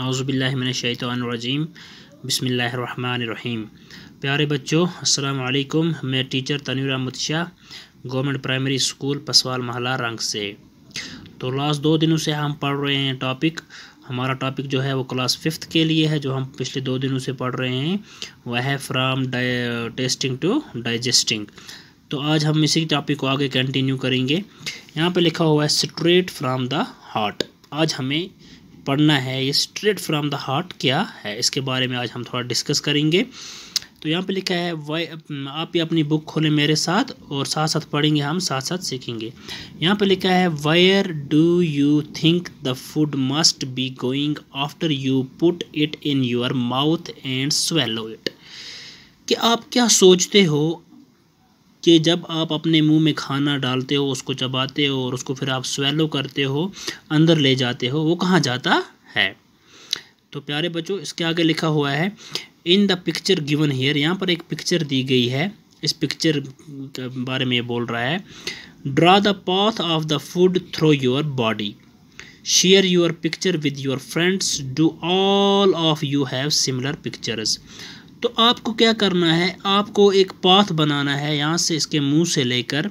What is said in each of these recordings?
नाउज़बिल्लिनशैतरजीम बसमीम प्यारे बच्चों अस्सलाम वालेकुम मैं teacher Tanveer Ahmad Shah government primary school Paswal Mahla रंग से तो लास्ट दो दिनों से हम पढ़ रहे हैं टॉपिक हमारा टॉपिक जो है वो क्लास फिफ्थ के लिए है जो हम पिछले दो दिनों से पढ़ रहे हैं वह है फ्राम टेस्टिंग टू डाइजेस्टिंग तो आज हम इसी टॉपिक को आगे कंटिन्यू करेंगे यहाँ पे लिखा हुआ है स्ट्रेट फ्राम द हार्ट आज हमें पढ़ना है ये स्ट्रेट फ्रॉम द हार्ट क्या है इसके बारे में आज हम थोड़ा डिस्कस करेंगे तो यहाँ पे लिखा है वाई आप ये अपनी बुक खोलें मेरे साथ और साथ साथ पढ़ेंगे हम साथ साथ सीखेंगे यहाँ पे लिखा है why do you think the food must be going after you put it in your mouth and swallow it कि आप क्या सोचते हो कि जब आप अपने मुंह में खाना डालते हो उसको चबाते हो और उसको फिर आप स्वेलो करते हो अंदर ले जाते हो वो कहाँ जाता है तो प्यारे बच्चों इसके आगे लिखा हुआ है in the picture given here यहाँ पर एक पिक्चर दी गई है इस पिक्चर के बारे में ये बोल रहा है draw the path of the food through your body share your picture with your friends do all of you have similar pictures तो आपको क्या करना है आपको एक पाथ बनाना है यहाँ से इसके मुंह से लेकर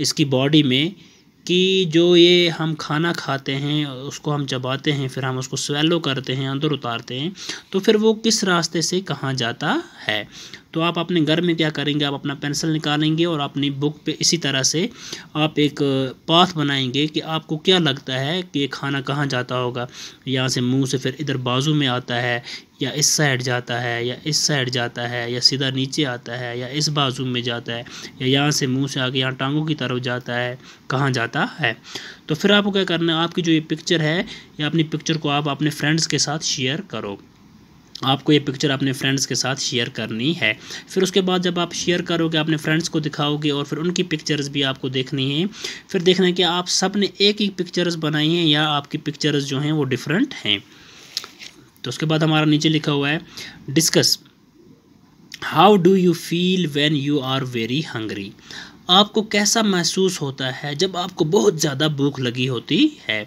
इसकी बॉडी में कि जो ये हम खाना खाते हैं उसको हम चबाते हैं फिर हम उसको स्वेलो करते हैं अंदर उतारते हैं तो फिर वो किस रास्ते से कहाँ जाता है तो आप अपने घर में क्या करेंगे आप अपना पेंसिल निकालेंगे और अपनी बुक पे इसी तरह से आप एक पाथ बनाएंगे कि आपको क्या लगता है कि ये खाना कहाँ जाता होगा यहाँ से मुंह से फिर इधर बाजू में आता है या इस साइड जाता है या इस साइड जाता है या सीधा नीचे आता है या इस बाजू में जाता है या यहाँ से मुंह से आगे यहाँ टांगों की तरफ जाता है कहाँ जाता है तो फिर आपको क्या करना है आपकी जो ये पिक्चर है या अपनी पिक्चर को आप अपने फ्रेंड्स के साथ शेयर करो आपको ये पिक्चर अपने फ्रेंड्स के साथ शेयर करनी है फिर उसके बाद जब आप शेयर करोगे अपने फ्रेंड्स को दिखाओगे और फिर उनकी पिक्चर्स भी आपको देखनी है फिर देखना है कि आप सब ने एक ही पिक्चर्स बनाई हैं या आपकी पिक्चर्स जो हैं वो डिफरेंट हैं तो उसके बाद हमारा नीचे लिखा हुआ है discuss how do you feel when you are very hungry आपको कैसा महसूस होता है जब आपको बहुत ज़्यादा भूख लगी होती है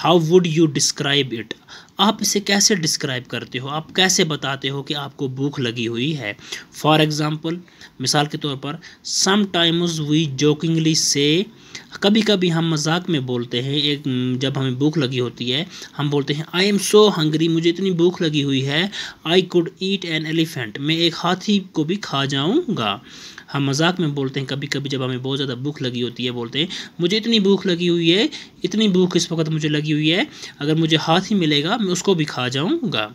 how would you describe it आप इसे कैसे डिस्क्राइब करते हो आप कैसे बताते हो कि आपको भूख लगी हुई है फॉर एग्ज़ाम्पल मिसाल के तौर पर समटाइम्स वी जोकिंगली से कभी कभी हम मजाक में बोलते हैं एक जब हमें भूख लगी होती है हम बोलते हैं आई एम सो हंगरी मुझे इतनी भूख लगी हुई है I could eat an elephant मैं एक हाथी को भी खा जाऊँगा हम मजाक में बोलते हैं कभी कभी जब हमें बहुत ज़्यादा भूख लगी होती है बोलते हैं मुझे इतनी भूख लगी हुई है इतनी भूख इस वक्त मुझे लगी हुई है अगर मुझे हाथ ही मिलेगा मैं उसको भी खा जाऊँगा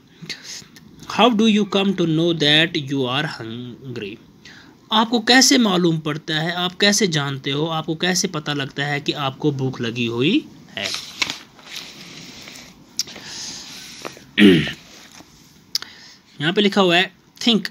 how do you come to know that you are hungry आपको कैसे मालूम पड़ता है आप कैसे जानते हो आपको कैसे पता लगता है कि आपको भूख लगी हुई है यहाँ पे लिखा हुआ है think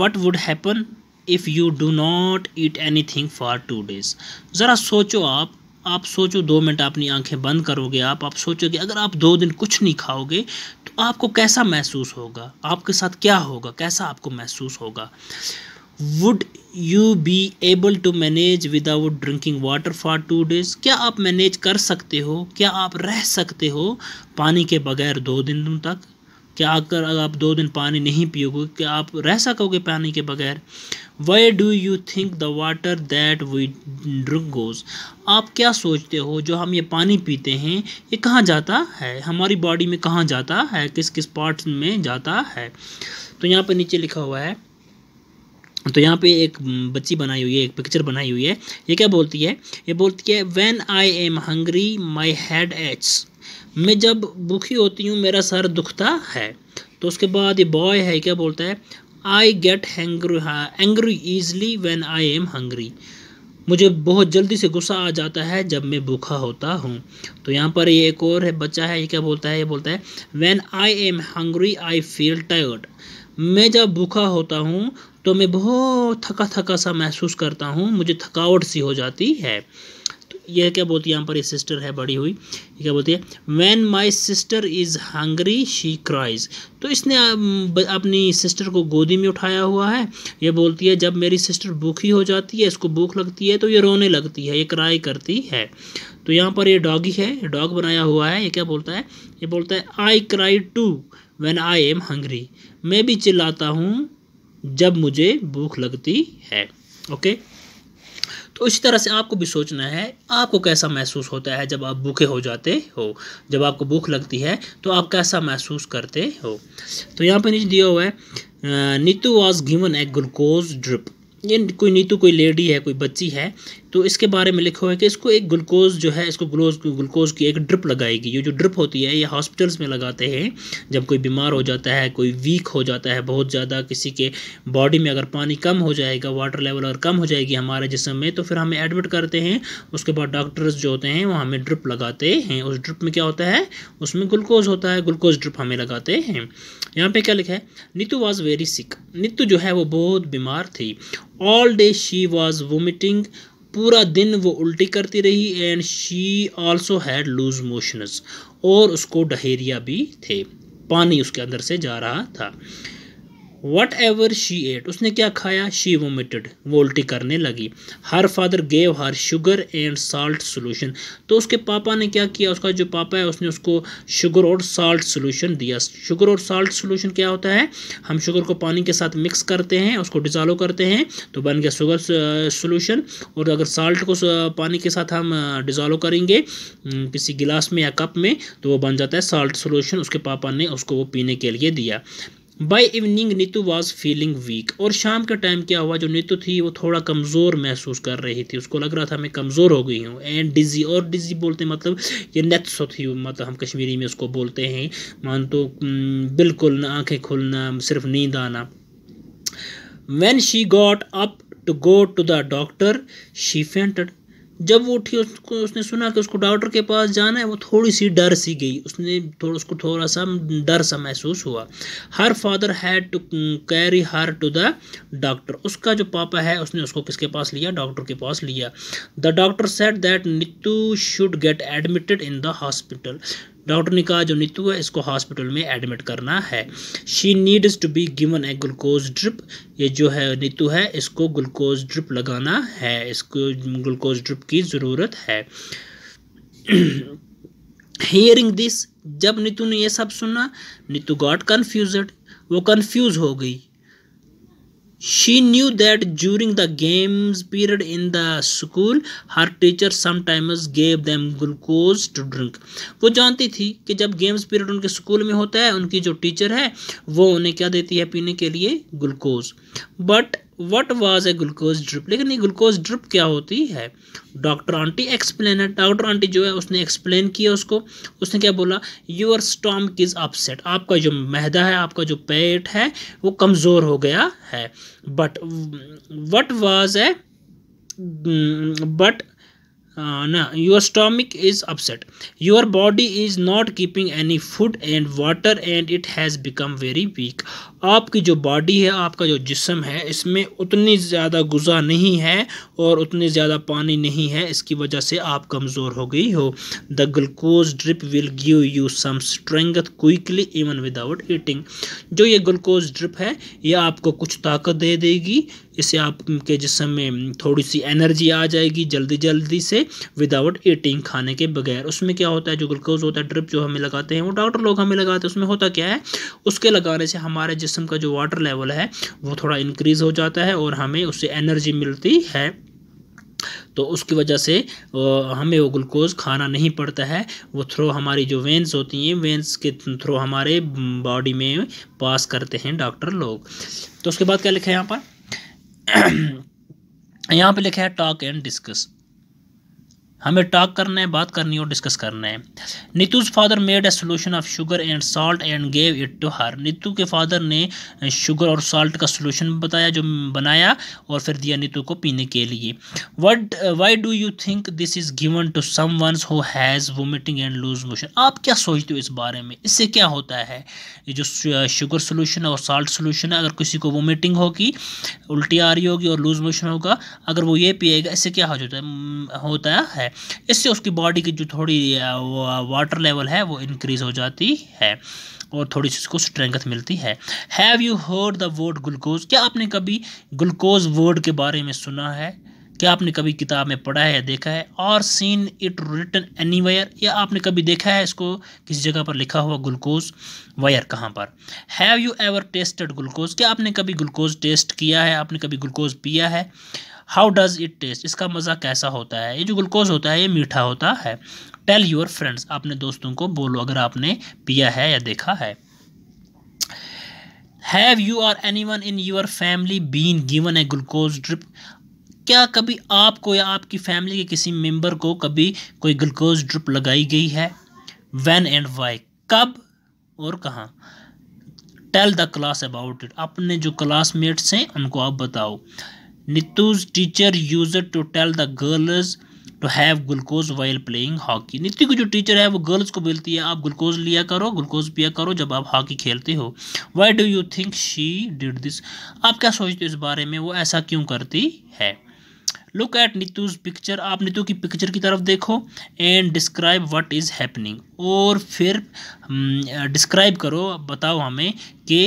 what would happen if you do not eat anything for two days ज़रा सोचो आप आप सोचो दो मिनट अपनी आंखें बंद करोगे आप आप सोचोगे अगर आप दो दिन कुछ नहीं खाओगे तो आपको कैसा महसूस होगा आपके साथ क्या होगा कैसा आपको महसूस होगा would you be able to manage without drinking water for two days क्या आप मैनेज कर सकते हो क्या आप रह सकते हो पानी के बगैर दो दिनों तक क्या अगर आप दो दिन पानी नहीं पियोगे कि आप रह सकोगे पानी के बगैर why do you think the water that we drink goes आप क्या सोचते हो जो हम ये पानी पीते हैं ये कहाँ जाता है हमारी बॉडी में कहाँ जाता है किस किस पार्ट में जाता है तो यहाँ पर नीचे लिखा हुआ है तो यहाँ पे एक बच्ची बनाई हुई है एक पिक्चर बनाई हुई है ये क्या बोलती है ये बोलती है when I am hungry my head aches मैं जब भूखी होती हूँ मेरा सर दुखता है तो उसके बाद ये बॉय है क्या बोलता है I get hungry angry easily when I am hungry मुझे बहुत जल्दी से गुस्सा आ जाता है जब मैं भूखा होता हूँ तो यहाँ पर ये एक और है बच्चा है ये क्या बोलता है ये बोलता है when I am hungry I feel tired मैं जब भूखा होता हूँ तो मैं बहुत थका थका सा महसूस करता हूँ मुझे थकावट सी हो जाती है यह क्या बोलती है यहाँ पर ये सिस्टर है बड़ी हुई ये क्या बोलती है when my sister is hungry she cries तो इसने अपनी सिस्टर को गोदी में उठाया हुआ है ये बोलती है जब मेरी सिस्टर भूखी हो जाती है इसको भूख लगती है तो ये रोने लगती है ये क्राई करती है तो यहाँ पर ये डॉगी है डॉग बनाया हुआ है ये क्या बोलता है ये बोलता है I cry too when I am hungry मैं भी चिल्लाता हूँ जब मुझे भूख लगती है ओके okay? तो इसी तरह से आपको भी सोचना है आपको कैसा महसूस होता है जब आप भूखे हो जाते हो जब आपको भूख लगती है तो आप कैसा महसूस करते हो तो यहाँ पर नीचे दिया हुआ है Nitu was given a glucose drip ये कोई नीतू कोई लेडी है कोई बच्ची है तो इसके बारे में लिखा हुआ है कि इसको एक ग्लूकोज जो है इसको ग्लोज ग्लूकोज की एक ड्रिप लगाएगी ये जो ड्रिप होती है ये हॉस्पिटल्स में लगाते हैं जब कोई बीमार हो जाता है कोई वीक हो जाता है बहुत ज़्यादा किसी के बॉडी में अगर पानी कम हो जाएगा वाटर लेवल अगर कम हो जाएगी हमारे जिसम में तो फिर हमें एडमिट करते हैं उसके बाद डॉक्टर्स जो होते हैं वो हमें ड्रिप लगाते हैं उस ड्रिप में क्या होता है उसमें ग्लूकोज होता है ग्लूकोज ड्रिप हमें लगाते हैं यहाँ पर क्या लिखा है Nitu was very sick Nitu जो है वो बहुत बीमार थी all day she was vomiting पूरा दिन वो उल्टी करती रही and she also had loose motions और उसको डहेरिया भी थे पानी उसके अंदर से जा रहा था वट एवर शी एट उसने क्या खाया शी वोमिटेड वोल्टी करने लगी her father gave her sugar and salt solution तो उसके पापा ने क्या किया उसका जो पापा है उसने उसको शुगर और साल्ट सोल्यूशन दिया शुगर और साल्ट सोल्यूशन क्या होता है हम शुगर को पानी के साथ मिक्स करते हैं उसको डिजालो करते हैं तो बन गया शुगर सोल्यूशन uh, और अगर साल्ट को uh, पानी के साथ हम डिजालो uh, करेंगे हम्म, किसी गिलास में या कप में तो वो बन जाता है साल्ट सोल्यूशन उसके पापा ने उसको वो पीने के लिए दिया by evening Nitu was feeling weak और शाम का टाइम क्या हुआ जो नीतू थी वो थोड़ा कमज़ोर महसूस कर रही थी उसको लग रहा था मैं कमज़ोर हो गई हूँ एंड डिजी और डिजी बोलते मतलब ये नेत्सो थी मतलब हम कश्मीरी में उसको बोलते हैं मान तो बिल्कुल ना आँखें खुलना सिर्फ नींद आना when she got up to go to the doctor she fainted जब वो उठी उसको उसने सुना कि उसको डॉक्टर के पास जाना है वो थोड़ी सी डर सी गई उसने थोड़ा उसको थोड़ा सा डर सा महसूस हुआ her father had to carry her to the doctor उसका जो पापा है उसने उसको किसके पास लिया डॉक्टर के पास लिया the doctor said that Nitu should get admitted in the hospital doctor ने कहा जो नीतू है इसको हॉस्पिटल में एडमिट करना है she needs to be given a glucose drip ये जो है नीतू है इसको ग्लूकोज ड्रिप लगाना है इसको ग्लूकोज ड्रिप की ज़रूरत है हियरिंग दिस जब नीतू ने ये सब सुना नीतू गॉट कन्फ्यूजड वो कन्फ्यूज़ हो गई She knew that during the games period in the school, her teacher sometimes gave them glucose to drink. wo जानती thi ki jab games period unke school mein hota hai unki jo teacher hai wo unhe kya deti hai peene ke liye glucose but what was a glucose drip लेकिन ये glucose drip क्या होती है doctor aunty explain doctor aunty जो है उसने explain किया उसको उसने क्या बोला योर स्टॉम इज़ अपसेट आपका जो मैदा है आपका जो पेट है वो कमज़ोर हो गया है but what was a but ना your stomach is upset your body is not keeping any food and water and it has become very weak आपकी जो बॉडी है आपका जो जिसम है इसमें उतनी ज़्यादा गुजा नहीं है और उतनी ज़्यादा पानी नहीं है इसकी वजह से आप कमज़ोर हो गई हो the glucose drip will give you some strength quickly even without eating जो ये ग्लूकोज ड्रिप है ये आपको कुछ ताकत दे देगी इससे आपके जिसम में थोड़ी सी एनर्जी आ जाएगी जल्दी जल्दी से विदाउट ईटिंग खाने के बगैर उसमें क्या होता है जो ग्लूकोज होता है ड्रिप जो हमें लगाते हैं वो डॉक्टर लोग हमें लगाते हैं उसमें होता क्या है उसके लगाने से हमारे जिसम का जो वाटर लेवल है वो थोड़ा इंक्रीज़ हो जाता है और हमें उससे एनर्जी मिलती है तो उसकी वजह से हमें वो ग्लूकोज खाना नहीं पड़ता है वो थ्रो हमारी जो वेंस होती हैं वेंस के थ्रो हमारे बॉडी में पास करते हैं डॉक्टर लोग तो उसके बाद क्या लिखा है यहाँ पर यहाँ पे लिखा है टॉक एंड डिस्कस हमें टॉक करना है बात करनी है और डिस्कस करना है Nitu's father made a solution of sugar and salt and gave it to her Nitu के फादर ने शुगर और सॉल्ट का सोल्यूशन बताया जो बनाया और फिर दिया नीतू को पीने के लिए what why do you think this is given to some ones who has vomiting and loose motion आप क्या सोचते हो इस बारे में इससे क्या होता है ये जो शुगर सोल्यूशन और सॉल्ट सोल्यूशन है अगर किसी को वोमिटिंग होगी उल्टी आ रही होगी और लूज मोशन होगा अगर वो ये पिएगा इससे क्या हो जाता है होता है इससे उसकी बॉडी की जो थोड़ी वाटर लेवल है वो इंक्रीज़ हो जाती है और थोड़ी सी उसको स्ट्रेंथ मिलती है have you heard the word glucose क्या आपने कभी ग्लूकोज वर्ड के बारे में सुना है क्या आपने कभी किताब में पढ़ा है या देखा है और seen it written anywhere या आपने कभी देखा है इसको किसी जगह पर लिखा हुआ ग्लूकोज वायर कहाँ पर have you ever tasted glucose क्या आपने कभी ग्लूकोज टेस्ट किया है आपने कभी ग्लूकोज पिया है हाउ डज़ इट टेस्ट इसका मज़ा कैसा होता है ये जो ग्लूकोज होता है ये मीठा होता है टेल योर फ्रेंड्स अपने दोस्तों को बोलो अगर आपने पिया है या देखा है have you or anyone in your family been given a glucose drip क्या कभी आपको या आपकी फैमिली के किसी मेंबर को कभी कोई ग्लूकोज ड्रिप लगाई गई है वैन एंड वाई कब और कहाँ tell the class about it अपने जो क्लासमेट्स हैं उनको आप बताओ Nitu's teacher used to tell the girls to have glucose while playing hockey Niti की जो टीचर है वो गर्ल्स को बोलती है आप ग्लूकोज लिया करो ग्लूकोज पिया करो जब आप हॉकी खेलते हो why do you think she did this आप क्या सोचते हो इस बारे में वो ऐसा क्यों करती है लुक एट नीतूज पिक्चर आप नीतू की पिक्चर की तरफ देखो and describe what is happening और फिर डिस्क्राइब करो बताओ हमें कि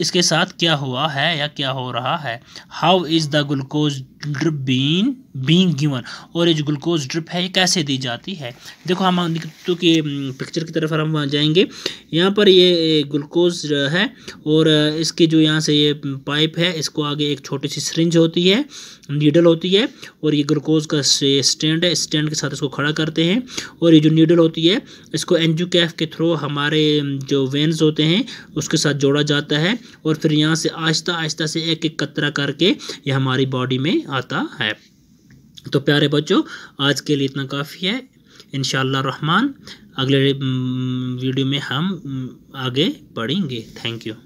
इसके साथ क्या हुआ है या क्या हो रहा है how is the glucose drip been been given और ये जो ग्लूकोज ड्रिप है ये कैसे दी जाती है देखो हम तो कि पिक्चर की तरफ हम जाएंगे यहाँ पर ये ग्लूकोज है और इसके जो यहाँ से ये पाइप है इसको आगे एक छोटी सी सरिंज होती है नीडल होती है और ये ग्लूकोज का स्टैंड है स्टैंड के साथ इसको खड़ा करते हैं और ये जो नीडल होती है इसको एनजू कैफ के थ्रू हमारे जो वेन्स होते हैं उसके साथ जोड़ा जाता है और फिर यहाँ से आहिस्ता आहिस्ता से एक एक कतरा करके ये हमारी बॉडी में आता है तो प्यारे बच्चों आज के लिए इतना काफ़ी है इन रहमान अगले हम्म, वीडियो में हम हम्म, आगे बढ़ेंगे थैंक यू